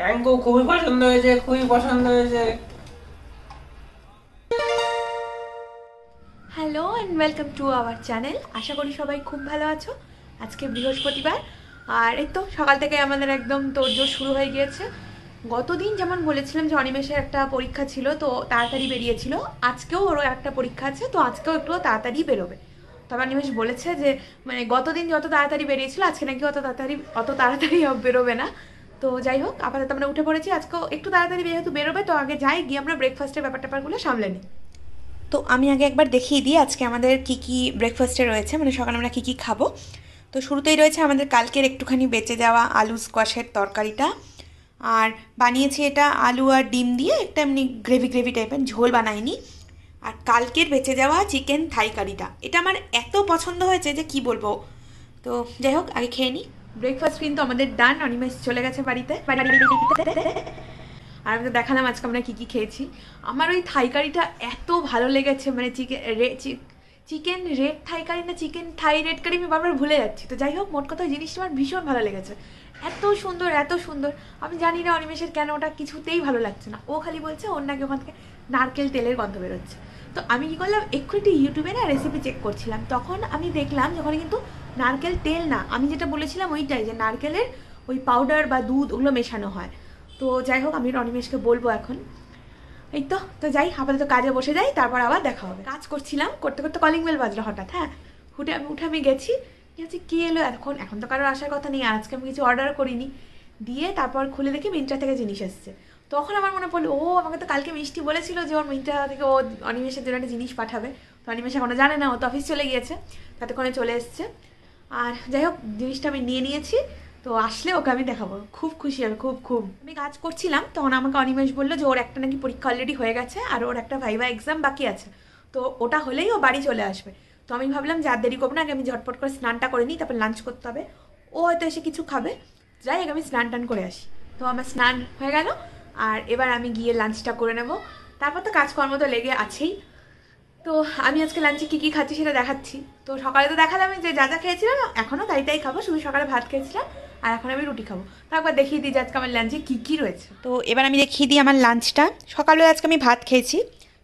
ট্যাঙ্কু খুবই পছন্দ হয়েছে খুবই পছন্দ হয়েছে hello and welcome to our channel আশা করি সবাই খুব ভালো আছো আজকে বৃহস্পতিবার আর এই তো সকাল থেকে আমাদের একদম তোরজোর শুরু হয়ে গিয়েছে গতদিন যেমন বলেছিলাম যে অনিমেষের একটা পরীক্ষা ছিল তো তাড়াতাড়ি বেরিয়েছিল আজকেও ওরও একটা পরীক্ষা আছে তো আজকেও একটু তাড়াতাড়ি বেরোবে তবে অনিমেষ বলেছে যে মানে গতদিন যত তাড়াতাড়ি বেরিয়েছিল আজকে নাকি অত তাড়াতাড়ি অত তাড়াতাড়ি বেরোবে না তো যাই হোক আপাতত আমরা উঠে পড়েছি আজকেও একটু তাড়াতাড়ি যেহেতু বেরোবে তো আগে যাই গিয়ে আমরা ব্রেকফাস্টের ব্যাপার ট্যাপারগুলো সামলে নিই তো আমি আগে একবার দেখিয়ে দিই আজকে আমাদের কি কি ব্রেকফাস্টে রয়েছে মানে সকালে আমরা কি কি খাবো তো শুরুতেই রয়েছে আমাদের কালকের একটুখানি বেঁচে যাওয়া আলু স্কোয়াশের তরকারিটা আর বানিয়েছি এটা আলু আর ডিম দিয়ে একটা এমনি গ্রেভি গ্রেভি টাইপের ঝোল বানাইনি আর কালকের বেঁচে যাওয়া চিকেন থাই কারিটা এটা আমার এত পছন্দ হয়েছে যে কি বলবো তো যাই হোক আগে খেয়ে নিই ব্রেকফাস্ট কিন্তু আমাদের ডান অনিমেষ চলে গেছে বাড়িতে আর আমি তো দেখালাম আজকে আমরা কী কী খেয়েছি আমার ওই থাইকারিটা এত ভালো লেগেছে মানে চিকেন রে চিকেন রেড থাইকারি না চিকেন থাই রেড কারি আমি বারবার ভুলে যাচ্ছি তো যাই হোক মোট কথা জিনিসটা আমার ভীষণ ভালো লেগেছে এত সুন্দর এত সুন্দর আমি জানি না অনিমেষের কেন ওটা কিছুতেই ভালো লাগছে না ও খালি বলছে ওর নাকি ওখান থেকে নারকেল তেলের গন্ধ বেরোচ্ছে তো আমি কী করলাম একটু ইউটিউবে না রেসিপি চেক করছিলাম তখন আমি দেখলাম যখন কিন্তু নারকেল তেল না আমি যেটা বলেছিলাম ওইটাই যে নারকেলের ওই পাউডার বা দুধ ওগুলো মেশানো হয় তো যাই হোক আমি রনিমেশকে বলবো এখন এই তো তো যাই আপাতত কাজে বসে যাই তারপর আবার দেখা হবে কাজ করছিলাম করতে করতে কলিং বেল বাজলো হঠাৎ হ্যাঁ উঠে আমি উঠে আমি গেছি গেছি কী এলো এখন এখন তো কারোর আসার কথা নেই আজকে আমি কিছু অর্ডার করিনি দিয়ে তারপর খুলে দেখি মিন্ট্রা থেকে জিনিস এসছে তখন আমার মনে পড়লো ও আমাকে তো কালকে মিষ্টি বলেছিল যে ওর মিন্ট্রা থেকে ও অনিমেষের জন্য একটা জিনিস পাঠাবে তো অনিমেষ এখনও জানে না ও তো অফিস চলে গিয়েছে তাতে কোনো চলে এসছে আর যাই হোক জিনিসটা আমি নিয়ে নিয়েছি তো আসলে ওকে আমি দেখাবো খুব খুশি আমি খুব খুব আমি কাজ করছিলাম তখন আমাকে অনিমেষ বললো যে ওর একটা নাকি পরীক্ষা অলরেডি হয়ে গেছে আর ওর একটা ভাইভা এক্সাম বাকি আছে তো ওটা হলেই ও বাড়ি চলে আসবে তো আমি ভাবলাম যে আর দেরি করবো না আগে আমি ঝটপট করে স্নানটা করে নিই তারপর লাঞ্চ করতে হবে ও হয়তো এসে কিছু খাবে যাই আগে আমি স্নান টান করে আসি তো আমার স্নান হয়ে গেল আর এবার আমি গিয়ে লাঞ্চটা করে নেব তারপর তো কাজকর্ম তো লেগে আছেই তো আমি আজকে লাঞ্চে কী কী খাচ্ছি সেটা দেখাচ্ছি তো সকালে তো দেখালাম যে যা যা খেয়েছিলাম এখনও তাই তাই খাবো শুধু সকালে ভাত খেয়েছিলাম আর এখন আমি রুটি খাবো তো একবার দেখিয়ে দিই যে আজকে আমার লাঞ্চে কী কী রয়েছে তো এবার আমি দেখিয়ে দিই আমার লাঞ্চটা সকালে আজকে আমি ভাত খেয়েছি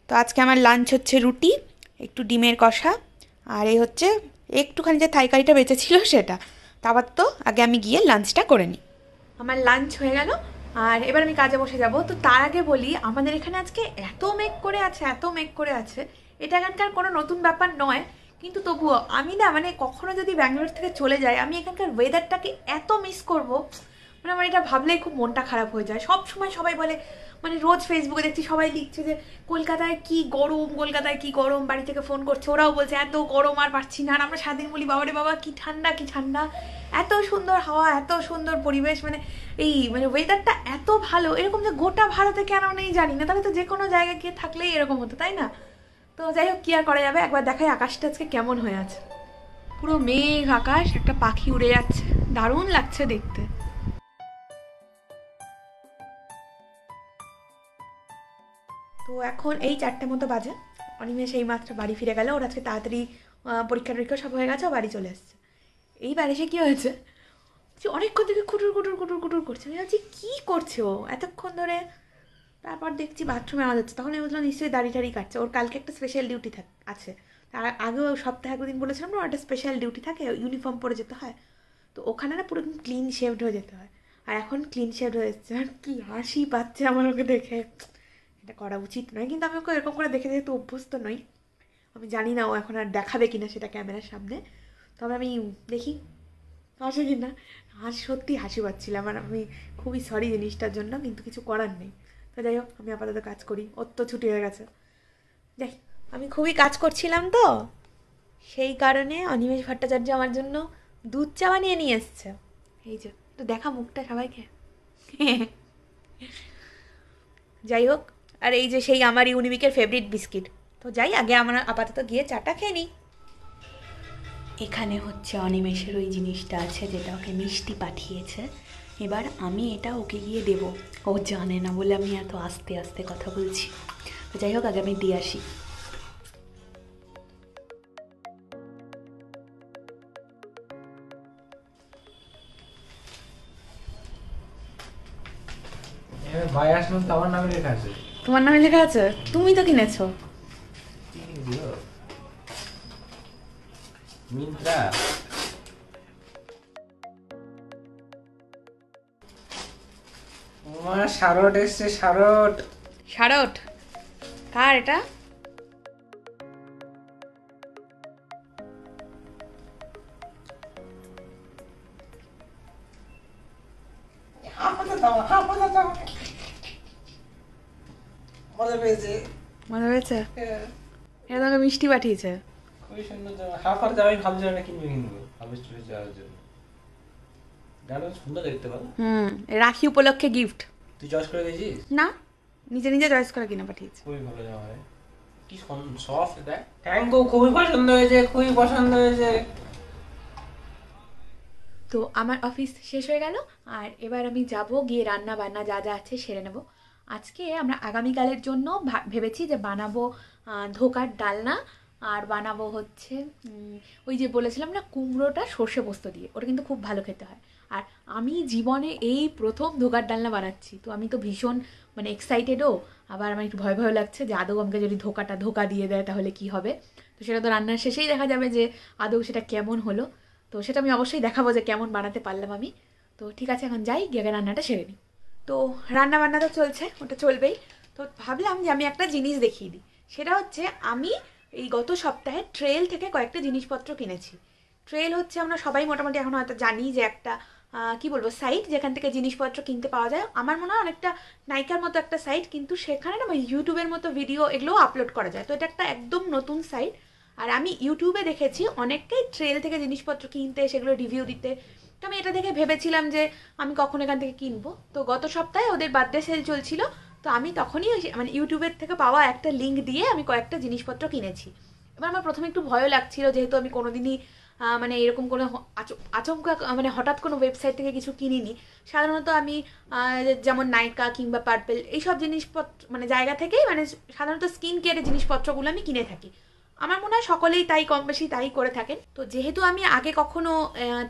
তো আজকে আমার লাঞ্চ হচ্ছে রুটি একটু ডিমের কষা আর এই হচ্ছে একটুখানি যে থাইকারিটা বেঁচে বেঁচেছিল সেটা তারপর তো আগে আমি গিয়ে লাঞ্চটা করে নিই আমার লাঞ্চ হয়ে গেল আর এবার আমি কাজে বসে যাব তো তার আগে বলি আমাদের এখানে আজকে এত মেক করে আছে এত মেক করে আছে এটা এখানকার কোনো নতুন ব্যাপার নয় কিন্তু তবুও আমি না মানে কখনো যদি ব্যাঙ্গালোর থেকে চলে যাই আমি এখানকার ওয়েদারটাকে এত মিস করব মানে আমার এটা ভাবলেই খুব মনটা খারাপ হয়ে যায় সব সময় সবাই বলে মানে রোজ ফেসবুকে দেখছি সবাই লিখছে যে কলকাতায় কি গরম কলকাতায় কি গরম বাড়ি থেকে ফোন করছে ওরাও বলছে এত গরম আর পারছি না আর আমরা সারাদিন বলি বাবারে বাবা কি ঠান্ডা কি ঠান্ডা এত সুন্দর হাওয়া এত সুন্দর পরিবেশ মানে এই মানে ওয়েদারটা এত ভালো এরকম যে গোটা ভারতে কেন নেই জানি না তাহলে তো যে কোনো জায়গায় গিয়ে থাকলেই এরকম হতো তাই না তো যাই হোক কি আর করা যাবে একবার দেখাই আকাশটা আজকে কেমন হয়ে আছে পুরো মেঘ আকাশ একটা পাখি উড়ে যাচ্ছে দারুণ লাগছে দেখতে তো এখন এই চারটে মতো বাজে অনিমেষ এই মাত্র বাড়ি ফিরে গেল ওর আজকে তাড়াতাড়ি পরীক্ষা টরীক্ষা সব হয়ে গেছে বাড়ি চলে এসছে এইবার এসে কী হয়েছে যে অনেকক্ষণ থেকে কুটুর কুটুর কুটুর কুটুর করছে আমি ভাবছি কি করছে ও এতক্ষণ ধরে তারপর দেখছি বাথরুমে আওয়াজ হচ্ছে তখন আমি নিশ্চয়ই দাড়ি টাড়ি কাটছে ওর কালকে একটা স্পেশাল ডিউটি থাক আছে তার আগেও সপ্তাহে একদিন বলেছিলাম না একটা স্পেশাল ডিউটি থাকে ইউনিফর্ম পরে যেতে হয় তো ওখানে না পুরো ক্লিন শেভড হয়ে যেতে হয় আর এখন ক্লিন শেভড হয়ে যাচ্ছে আর কি হাসি পাচ্ছে আমার ওকে দেখে এটা করা উচিত নয় কিন্তু আমি ওকে এরকম করে দেখে যেহেতু অভ্যস্ত নই আমি জানি না ও এখন আর দেখাবে কিনা সেটা ক্যামেরার সামনে তবে আমি দেখি হাসে কি না হাসি সত্যি হাসি পাচ্ছিলাম আর আমি খুবই সরি জিনিসটার জন্য কিন্তু কিছু করার নেই তো যাই হোক আমি আপাতত কাজ করি ওর তো ছুটি হয়ে গেছে যাই আমি খুবই কাজ করছিলাম তো সেই কারণে অনিমেষ ভট্টাচার্য আমার জন্য দুধ চা বানিয়ে নিয়ে এসছে এই যে তো দেখা মুখটা সবাইকে যাই হোক আর এই যে সেই আমার ইউনিবিকের ফেভারিট বিস্কিট তো যাই আগে আমরা আপাতত গিয়ে চাটা খেয়ে নিই এখানে হচ্ছে অনিমেষের ওই জিনিসটা আছে যেটা ওকে মিষ্টি পাঠিয়েছে এবার আমি এটা ওকে গিয়ে দেবো ও জানে না বলে আমি এত আস্তে আস্তে কথা বলছি যাই হোক আগে আমি দিয়ে আসি তোমার নামে লেখা আছে তোমার নামে লেখা আছে তুমি তো কিনেছো মিন্ত্রা শারট এসছে শারট শারট কার এটা হ্যাঁ। মিষ্টি পাঠিয়েছে রাখি উপলক্ষে গিফট তুই চয়েস করে গেছিস না নিজে নিজে চয়েস করে কিনা পাঠিয়েছি খুবই ভালো জামা রে কি সফট দেখ ট্যাঙ্গো খুবই পছন্দ হয়েছে খুবই পছন্দ হয়েছে তো আমার অফিস শেষ হয়ে গেল আর এবার আমি যাব গিয়ে রান্না বান্না যা যা আছে সেরে নেব আজকে আমরা আগামীকালের জন্য ভেবেছি যে বানাবো ধোকার ডালনা আর বানাবো হচ্ছে ওই যে বলেছিলাম না কুমড়োটা সর্ষে পোস্ত দিয়ে ওটা কিন্তু খুব ভালো খেতে হয় আর আমি জীবনে এই প্রথম ধোকার ডালনা বানাচ্ছি তো আমি তো ভীষণ মানে এক্সাইটেডও আবার আমার একটু ভয় ভয় লাগছে যে আদৌ আমাকে যদি ধোকাটা ধোকা দিয়ে দেয় তাহলে কি হবে তো সেটা তো রান্নার শেষেই দেখা যাবে যে আদৌ সেটা কেমন হলো তো সেটা আমি অবশ্যই দেখাবো যে কেমন বানাতে পারলাম আমি তো ঠিক আছে এখন যাই গিয়ে রান্নাটা সেরে নিই তো রান্না বান্না তো চলছে ওটা চলবেই তো ভাবলাম যে আমি একটা জিনিস দেখিয়ে দিই সেটা হচ্ছে আমি এই গত সপ্তাহে ট্রেল থেকে কয়েকটা জিনিসপত্র কিনেছি ট্রেল হচ্ছে আমরা সবাই মোটামুটি এখন হয়তো জানি যে একটা কি বলবো সাইট যেখান থেকে জিনিসপত্র কিনতে পাওয়া যায় আমার মনে হয় অনেকটা নাইকার মতো একটা সাইট কিন্তু সেখানে না ইউটিউবের মতো ভিডিও এগুলোও আপলোড করা যায় তো এটা একটা একদম নতুন সাইট আর আমি ইউটিউবে দেখেছি অনেককেই ট্রেল থেকে জিনিসপত্র কিনতে সেগুলো রিভিউ দিতে তো আমি এটা দেখে ভেবেছিলাম যে আমি কখন এখান থেকে কিনবো তো গত সপ্তাহে ওদের বার্থডে সেল চলছিল তো আমি তখনই মানে ইউটিউবের থেকে পাওয়া একটা লিঙ্ক দিয়ে আমি কয়েকটা জিনিসপত্র কিনেছি এবার আমার প্রথমে একটু ভয়ও লাগছিল যেহেতু আমি কোনো দিনই মানে এরকম কোনো আচমকা মানে হঠাৎ কোনো ওয়েবসাইট থেকে কিছু কিনিনি সাধারণত আমি যেমন নাইকা কিংবা পার্পেল এইসব জিনিসপত্র মানে জায়গা থেকেই মানে সাধারণত স্কিন কেয়ারের জিনিসপত্রগুলো আমি কিনে থাকি আমার মনে হয় সকলেই তাই কম বেশি তাই করে থাকেন তো যেহেতু আমি আগে কখনো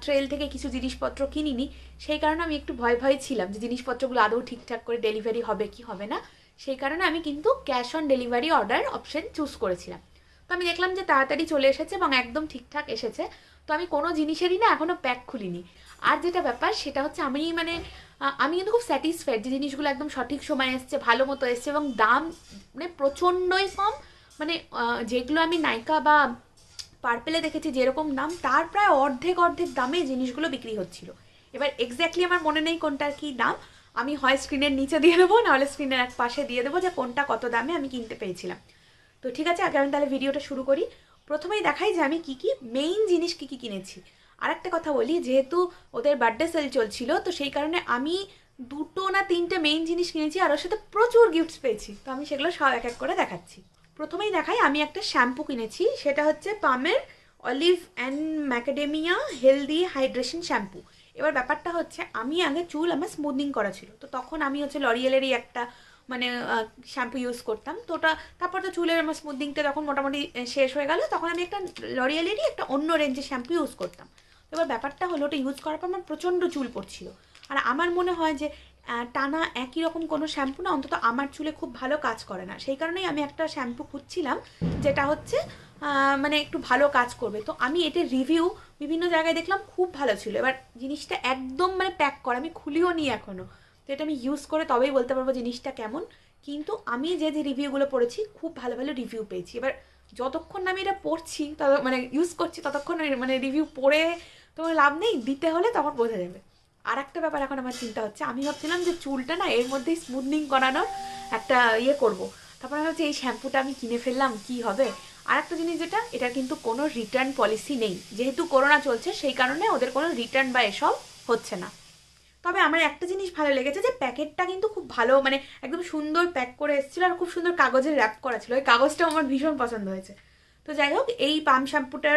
ট্রেল থেকে কিছু জিনিসপত্র কিনিনি সেই কারণে আমি একটু ভয় ভয় ছিলাম যে জিনিসপত্রগুলো আদৌ ঠিকঠাক করে ডেলিভারি হবে কি হবে না সেই কারণে আমি কিন্তু cash on delivery order option choose করেছিলাম তো আমি দেখলাম যে তাড়াতাড়ি চলে এসেছে এবং একদম ঠিকঠাক এসেছে তো আমি কোনো জিনিসেরই না এখনও প্যাক খুলিনি আর যেটা ব্যাপার সেটা হচ্ছে আমি মানে আমি কিন্তু খুব স্যাটিসফাইড যে জিনিসগুলো একদম সঠিক সময় এসছে ভালো মতো এসছে এবং দাম মানে প্রচণ্ডই কম মানে যেগুলো আমি নাইকা বা পার্পেলে দেখেছি যেরকম দাম তার প্রায় অর্ধেক অর্ধেক দামে জিনিসগুলো বিক্রি হচ্ছিল এবার এক্স্যাক্টলি আমার মনে নেই কোনটার কী দাম আমি হয় স্ক্রিনের নিচে দিয়ে দেবো নাহলে স্ক্রিনের এক পাশে দিয়ে দেবো যে কোনটা কত দামে আমি কিনতে পেয়েছিলাম তো ঠিক আছে আগে আমি তাহলে ভিডিওটা শুরু করি প্রথমেই দেখাই যে আমি কি কি মেইন জিনিস কি কি কিনেছি আর একটা কথা বলি যেহেতু ওদের বার্থডে সেল চলছিল তো সেই কারণে আমি দুটো না তিনটে মেইন জিনিস কিনেছি আর ওর সাথে প্রচুর গিফটস পেয়েছি তো আমি সেগুলো সব এক এক করে দেখাচ্ছি প্রথমেই দেখাই আমি একটা শ্যাম্পু কিনেছি সেটা হচ্ছে পামের olive and macadamia healthy hydration shampoo এবার ব্যাপারটা হচ্ছে আমি আগে চুল আমার স্মুদিং করা ছিল তো তখন আমি হচ্ছে লরিয়েলেরই একটা মানে শ্যাম্পু ইউজ করতাম তো ওটা তারপর তো চুলের আমার স্মুদিংটা যখন মোটামুটি শেষ হয়ে গেল তখন আমি একটা লরিয়েলেরই একটা অন্য রেঞ্জের শ্যাম্পু ইউজ করতাম এবার ব্যাপারটা হলো ওটা ইউজ করার পর আমার প্রচণ্ড চুল পড়ছিল আর আমার মনে হয় যে টানা একই রকম কোনো শ্যাম্পু না অন্তত আমার চুলে খুব ভালো কাজ করে না সেই কারণেই আমি একটা শ্যাম্পু খুঁজছিলাম যেটা হচ্ছে মানে একটু ভালো কাজ করবে তো আমি এটির রিভিউ বিভিন্ন জায়গায় দেখলাম খুব ভালো ছিল এবার জিনিসটা একদম মানে প্যাক করা আমি খুলিও নিই এখনও তো এটা আমি ইউজ করে তবেই বলতে পারবো জিনিসটা কেমন কিন্তু আমি যে যে রিভিউগুলো পড়েছি খুব ভালো ভালো রিভিউ পেয়েছি এবার যতক্ষণ আমি এটা পড়ছি তত মানে ইউজ করছি ততক্ষণ মানে রিভিউ পড়ে তোমার লাভ নেই দিতে হলে তখন বোঝা যাবে আর একটা ব্যাপার এখন আমার চিন্তা হচ্ছে আমি ভাবছিলাম যে চুলটা না এর মধ্যেই স্মুথনিং করানোর একটা ইয়ে করব। তারপরে আমি ভাবছি এই শ্যাম্পুটা আমি কিনে ফেললাম কি হবে আর একটা জিনিস যেটা এটা কিন্তু কোনো রিটার্ন পলিসি নেই যেহেতু করোনা চলছে সেই কারণে ওদের কোনো রিটার্ন বা এসব হচ্ছে না তবে আমার একটা জিনিস ভালো লেগেছে যে প্যাকেটটা কিন্তু খুব ভালো মানে একদম সুন্দর প্যাক করে এসেছিলো আর খুব সুন্দর কাগজের র্যাপ করা ছিল ওই কাগজটাও আমার ভীষণ পছন্দ হয়েছে তো যাই হোক এই পাম শ্যাম্পুটার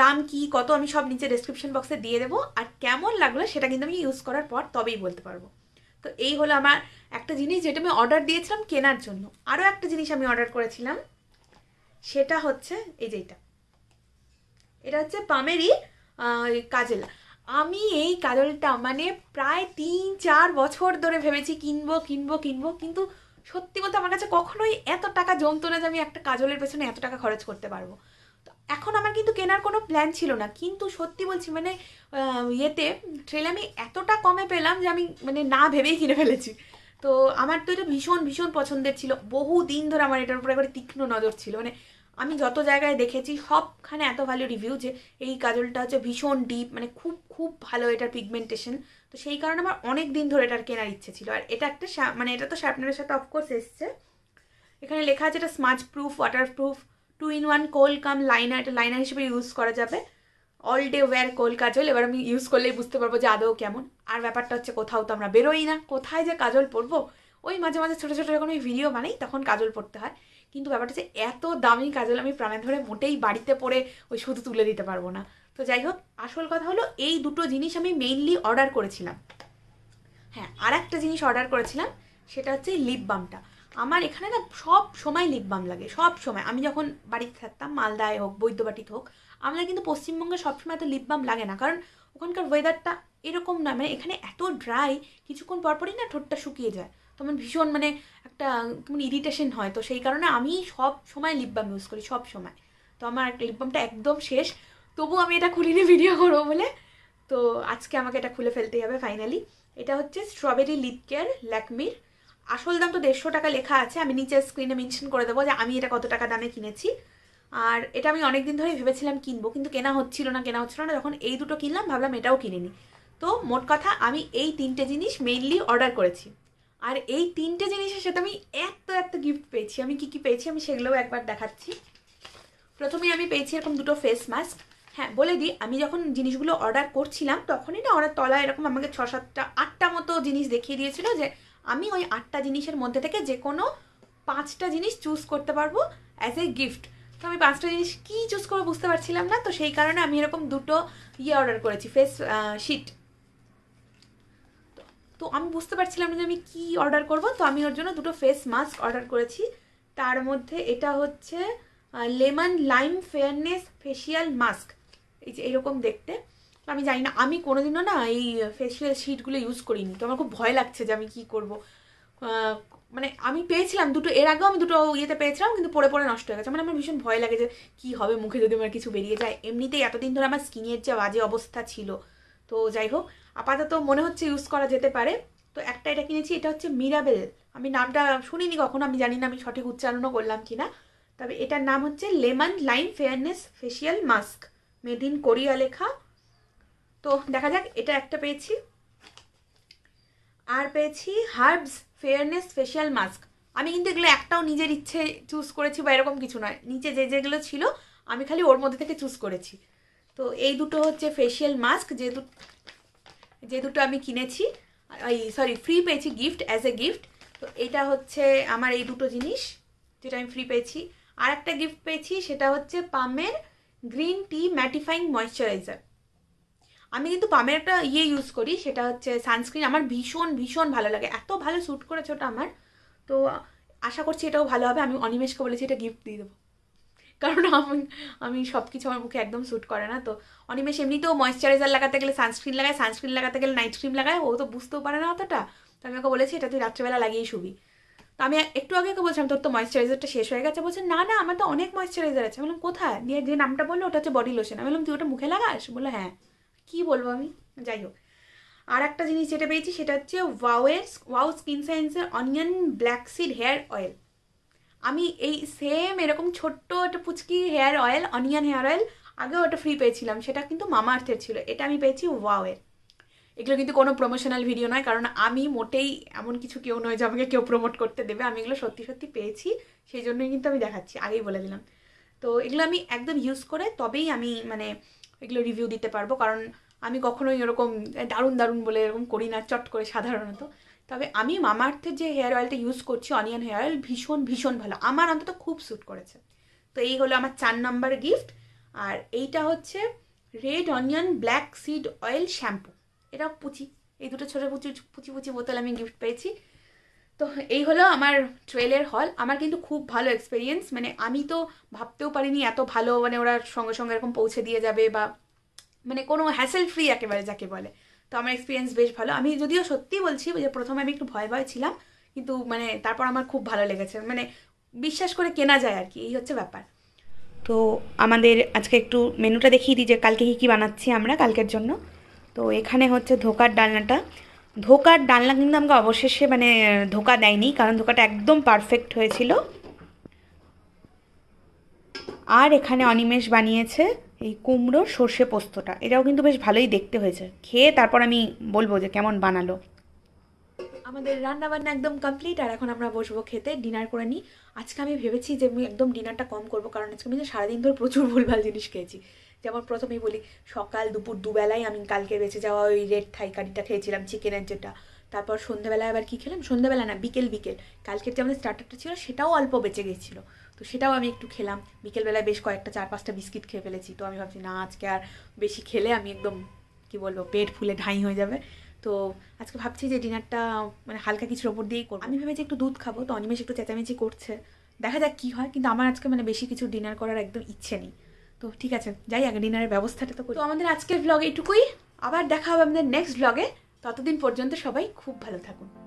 দাম কি কত আমি সব নিচে ডিসক্রিপশন বক্সে দিয়ে দেবো আর কেমন লাগলো সেটা কিন্তু আমি ইউজ করার পর তবেই বলতে পারবো তো এই হলো আমার একটা জিনিস যেটা আমি অর্ডার দিয়েছিলাম কেনার জন্য আরও একটা জিনিস আমি অর্ডার করেছিলাম সেটা হচ্ছে এই যে এটা এটা হচ্ছে পামেরই কাজল আমি এই কাজলটা মানে প্রায় তিন চার বছর ধরে ভেবেছি কিনবো কিনবো কিনবো কিন্তু সত্যি বলতে আমার কাছে কখনোই এত টাকা জমতো না যে আমি একটা কাজলের পেছনে এত টাকা খরচ করতে পারবো এখন আমার কিন্তু কেনার কোনো প্ল্যান ছিল না কিন্তু সত্যি বলছি মানে ইয়েতে ট্রেলে আমি এতটা কমে পেলাম যে আমি মানে না ভেবেই কিনে ফেলেছি তো আমার তো এটা ভীষণ ভীষণ পছন্দের ছিল বহু দিন ধরে আমার এটার উপরে একবারে তীক্ষ্ণ নজর ছিল মানে আমি যত জায়গায় দেখেছি সবখানে এত ভালো রিভিউ যে এই কাজলটা হচ্ছে ভীষণ ডিপ মানে খুব খুব ভালো এটার পিগমেন্টেশন তো সেই কারণে আমার অনেক দিন ধরে এটার কেনার ইচ্ছে ছিল আর এটা একটা মানে এটা তো শার্পনারের সাথে অফকোর্স এসছে এখানে লেখা আছে এটা smudge proof waterproof two in one kohl cum liner এটা লাইনার হিসেবে ইউজ করা যাবে all day wear kohl kajal এবার আমি ইউজ করলেই বুঝতে পারবো যে আদৌ কেমন আর ব্যাপারটা হচ্ছে কোথাও তো আমরা বেরোই না কোথায় যে কাজল পরবো ওই মাঝে মাঝে ছোটো ছোটো যখন আমি ভিডিও বানাই তখন কাজল পড়তে হয় কিন্তু ব্যাপারটা হচ্ছে এত দামি কাজল আমি প্রাণে ধরে মোটেই বাড়িতে পরে ওই শুধু তুলে দিতে পারবো না তো যাই হোক আসল কথা হলো এই দুটো জিনিস আমি মেইনলি অর্ডার করেছিলাম হ্যাঁ আর একটা জিনিস অর্ডার করেছিলাম সেটা হচ্ছে লিপ বামটা আমার এখানে না সব সময় লিপ বাম লাগে সব সময় আমি যখন বাড়িতে থাকতাম মালদায় হোক বৈদ্যবাটিতে হোক আমাদের কিন্তু পশ্চিমবঙ্গে সবসময় এত লিপ বাম লাগে না কারণ ওখানকার ওয়েদারটা এরকম নয় মানে এখানে এত ড্রাই কিছুক্ষণ পরপরই না ঠোঁটটা শুকিয়ে যায় তখন ভীষণ মানে একটা কেমন মানে ইরিটেশন হয় তো সেই কারণে আমি সব সময় লিপ বাম ইউজ করি সব সময় তো আমার লিপ বামটা একদম শেষ তবু আমি এটা খুলিনি ভিডিও করবো বলে তো আজকে আমাকে এটা খুলে ফেলতেই হবে ফাইনালি এটা হচ্ছে স্ট্রবেরি লিপ কেয়ার ল্যাকমির আসল দাম তো দেড়শো টাকা লেখা আছে আমি নিচের স্ক্রিনে মেনশন করে দেবো যে আমি এটা কত টাকা দামে কিনেছি আর এটা আমি অনেক দিন ধরে ভেবেছিলাম কিনবো কিন্তু কেনা হচ্ছিল না কেনা হচ্ছিল না যখন এই দুটো কিনলাম ভাবলাম এটাও কিনে নিই তো মোট কথা আমি এই তিনটে জিনিস মেইনলি অর্ডার করেছি আর এই তিনটে জিনিসের সাথে আমি এত এত গিফট পেয়েছি আমি কি কি পেয়েছি আমি সেগুলোও একবার দেখাচ্ছি প্রথমে আমি পেয়েছি এরকম দুটো ফেস মাস্ক হ্যাঁ বলে দিই আমি যখন জিনিসগুলো অর্ডার করছিলাম তখনই না ওরা তলা এরকম আমাকে ছ সাতটা আটটা মতো জিনিস দেখিয়ে দিয়েছিল যে আমি ওই আটটা জিনিসের মধ্যে থেকে যে কোনো পাঁচটা জিনিস চুজ করতে পারবো অ্যাজ এ গিফট তো আমি পাঁচটা জিনিস কী চুজ করবো বুঝতে পারছিলাম না তো সেই কারণে আমি এরকম দুটো ইয়ে অর্ডার করেছি ফেস শিট তো আমি বুঝতে পারছিলাম না যে আমি কী অর্ডার করব তো আমি ওর জন্য দুটো ফেস মাস্ক অর্ডার করেছি তার মধ্যে এটা হচ্ছে lemon lime fairness facial mask এই যে এরকম দেখতে আমি জানি না আমি কোনোদিনও না এই ফেসিয়াল শিটগুলো ইউজ করিনি তো আমার খুব ভয় লাগছে যে আমি কী করব মানে আমি পেয়েছিলাম দুটো এর আগেও আমি দুটো ইয়েতে পেয়েছিলাম কিন্তু পরে পরে নষ্ট হয়ে গেছে মানে আমার ভীষণ ভয় লাগে যে কী হবে মুখে যদি আমার কিছু বেরিয়ে যায় এমনিতেই এতদিন ধরে আমার স্কিনের যে বাজে অবস্থা ছিল তো যাই হোক আপাতত মনে হচ্ছে ইউজ করা যেতে পারে তো একটা এটা কিনেছি এটা হচ্ছে মিরাবেল আমি নামটা শুনিনি কখনো আমি জানি না আমি সঠিক উচ্চারণও করলাম কি না তবে এটার নাম হচ্ছে lemon line fairness facial mask made in Korea লেখা তো দেখা যাক এটা একটা পেয়েছি আর পেয়েছি হার্বস ফেয়ারনেস ফেশিয়াল মাস্ক আমি কিন্তু এগুলো একটাও নিজের ইচ্ছে চুজ করেছি বা এরকম কিছু নয় নিচে যে যেগুলো ছিল আমি খালি ওর মধ্যে থেকে চুজ করেছি তো এই দুটো হচ্ছে ফেশিয়াল মাস্ক যে দু যে দুটো আমি কিনেছি এই সরি ফ্রি পেয়েছি গিফট অ্যাজ এ গিফট তো এটা হচ্ছে আমার এই দুটো জিনিস যেটা আমি ফ্রি পেয়েছি আর একটা গিফট পেয়েছি সেটা হচ্ছে পামের গ্রিন টি ম্যাটিফাইং ময়শ্চারাইজার আমি কিন্তু পামের একটা ইয়ে ইউজ করি সেটা হচ্ছে সানস্ক্রিন আমার ভীষণ ভীষণ ভালো লাগে এত ভালো শ্যুট করেছে ওটা আমার তো আশা করছি এটাও ভালো হবে আমি অনিমেষকে বলেছি এটা গিফট দিয়ে দেবো কারণ আমি আমি সব কিছু আমার মুখে একদম শ্যুট করে না তো অনিমেষ এমনিতেও ময়শ্চারাইজার লাগাতে গেলে সানস্ক্রিন লাগায় সানস্ক্রিন লাগাতে গেলে নাইট ক্রিম লাগায় ও তো বুঝতেও পারে না অতটা তো আমি ওকে বলেছি এটা তুই রাত্রিবেলা লাগিয়েই শুবি তো আমি একটু আগে বলছিলাম তোর তো ময়শ্চারাইজারটা শেষ হয়ে গেছে বলছে না না আমার তো অনেক ময়শ্চারাইজার আছে বললাম কোথায় নিয়ে যে নামটা বললো ওটা হচ্ছে বডি লোশন আমি বললাম তুই ওটা মুখে লাগাস বললো হ্যাঁ কী বলবো আমি যাই হোক আর একটা জিনিস যেটা পেয়েছি সেটা হচ্ছে ওয়াওয়ের ওয়াও স্কিন সায়েন্সের onion black seed hair oil আমি এই সেম এরকম ছোট্ট একটা পুচকি hair oil onion hair oil আগেও ওটা ফ্রি পেয়েছিলাম সেটা কিন্তু মামা আর্থের ছিল এটা আমি পেয়েছি ওয়াওয়ের এগুলো কিন্তু কোনো প্রমোশনাল ভিডিও নয় কারণ আমি মোটেই এমন কিছু কেউ নয় যে আমাকে কেউ প্রমোট করতে দেবে আমি এগুলো সত্যি সত্যি পেয়েছি সেই জন্যই কিন্তু আমি দেখাচ্ছি আগেই বলে দিলাম তো এগুলো আমি একদম ইউজ করে তবেই আমি মানে এগুলো রিভিউ দিতে পারবো কারণ আমি কখনোই এরকম দারুণ দারুণ বলে এরকম করি না চট করে সাধারণত তবে আমি মামার্থের যে হেয়ার অয়েলটা ইউজ করছি অনিয়ন হেয়ার অয়েল ভীষণ ভীষণ ভালো আমার অন্তত খুব স্যুট করেছে তো এই হলো আমার চার নাম্বার গিফট আর এইটা হচ্ছে red onion black seed oil shampoo এটাও পুচি এই দুটো ছোটো পুচি পুচি পুচি বোতল আমি গিফট পেয়েছি তো এই হলো আমার ট্রেলের হল আমার কিন্তু খুব ভালো এক্সপিরিয়েন্স মানে আমি তো ভাবতেও পারিনি এত ভালো মানে ওরা সঙ্গে সঙ্গে এরকম পৌঁছে দিয়ে যাবে বা মানে কোনো হ্যাসেল ফ্রি একেবারে যাকে বলে তো আমার এক্সপিরিয়েন্স বেশ ভালো আমি যদিও সত্যি বলছি যে প্রথমে আমি একটু ভয় ভয় ছিলাম কিন্তু মানে তারপর আমার খুব ভালো লেগেছে মানে বিশ্বাস করে কেনা যায় আর কি এই হচ্ছে ব্যাপার তো আমাদের আজকে একটু মেনুটা দেখিয়ে দিই যে কালকে কী কী বানাচ্ছি আমরা কালকের জন্য তো এখানে হচ্ছে ধোকার ডালনাটা ধোকার ডালনা কিন্তু আমাকে অবশেষে মানে ধোকা দেয়নি কারণ ধোকাটা একদম পারফেক্ট হয়েছিল আর এখানে অনিমেষ বানিয়েছে এই কুমড়ো সর্ষে পোস্তটা এটাও কিন্তু বেশ ভালোই দেখতে হয়েছে খেয়ে তারপর আমি বলবো যে কেমন বানালো আমাদের রান্না বান্না একদম কমপ্লিট আর এখন আমরা বসবো খেতে ডিনার করে নিই আজকে আমি ভেবেছি যে আমি একদম ডিনারটা কম করবো কারণ আজকে আমি সারাদিন ধরে প্রচুর ভুলভাল জিনিস খেয়েছি যেমন প্রথমেই বলি সকাল দুপুর দুবেলায় আমি কালকে বেঁচে যাওয়া ওই রেড থাইকারিটা খেয়েছিলাম চিকেনের যেটা তারপর সন্ধ্যাবেলায় আবার কী খেলাম সন্ধ্যাবেলা না বিকেল বিকেল কালকের যে আমাদের স্টার্টারটা ছিল সেটাও অল্প বেঁচে গেছিলো তো সেটাও আমি একটু খেলাম বিকেলবেলায় বেশ কয়েকটা চার পাঁচটা বিস্কিট খেয়ে ফেলেছি তো আমি ভাবছি না আজকে আর বেশি খেলে আমি একদম কি বলবো পেট ফুলে ঢাই হয়ে যাবে তো আজকে ভাবছি যে ডিনারটা মানে হালকা কিছুর ওপর দিয়েই করবো আমি ভেবেছি একটু দুধ খাবো তো অনিমেষ একটু চেঁচামেচি করছে দেখা যাক কী হয় কিন্তু আমার আজকে মানে বেশি কিছু ডিনার করার একদম ইচ্ছে নেই তো ঠিক আছে যাই আগে ডিনারের ব্যবস্থাটা তো করি তো আমাদের আজকের ব্লগ এটুকুই আবার দেখা হবে আমাদের নেক্সট ব্লগে ততদিন পর্যন্ত সবাই খুব ভালো থাকুন